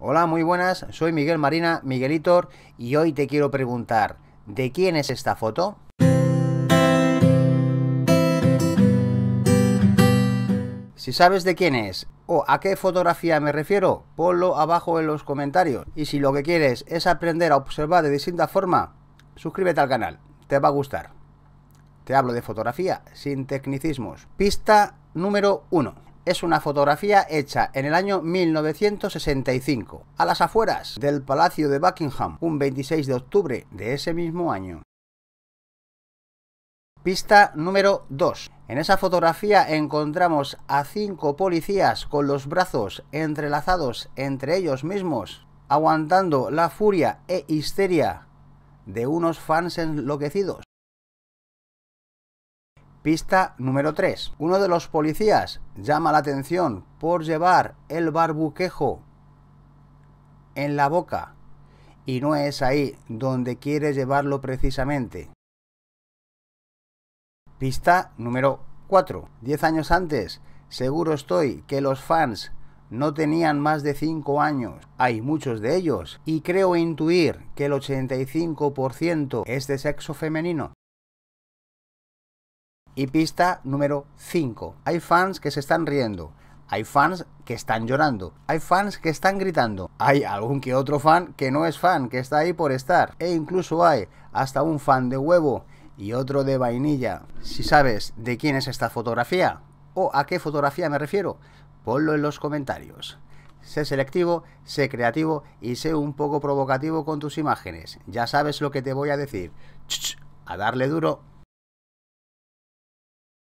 Hola, muy buenas, soy Miguel Marina, Miguelitor, y hoy te quiero preguntar, ¿de quién es esta foto? Si sabes de quién es o a qué fotografía me refiero, ponlo abajo en los comentarios. Y si lo que quieres es aprender a observar de distinta forma, suscríbete al canal, te va a gustar. Te hablo de fotografía sin tecnicismos. Pista número 1 es una fotografía hecha en el año 1965, a las afueras del Palacio de Buckingham, un 26 de octubre de ese mismo año. Pista número 2. En esa fotografía encontramos a cinco policías con los brazos entrelazados entre ellos mismos, aguantando la furia e histeria de unos fans enloquecidos. Pista número 3. Uno de los policías llama la atención por llevar el barbuquejo en la boca y no es ahí donde quiere llevarlo precisamente. Pista número 4. Diez años antes, seguro estoy que los fans no tenían más de 5 años, hay muchos de ellos, y creo intuir que el 85% es de sexo femenino. Y pista número 5. Hay fans que se están riendo. Hay fans que están llorando. Hay fans que están gritando. Hay algún que otro fan que no es fan, que está ahí por estar. E incluso hay hasta un fan de huevo y otro de vainilla. Si sabes de quién es esta fotografía o a qué fotografía me refiero, ponlo en los comentarios. Sé selectivo, sé creativo y sé un poco provocativo con tus imágenes. Ya sabes lo que te voy a decir. A darle duro.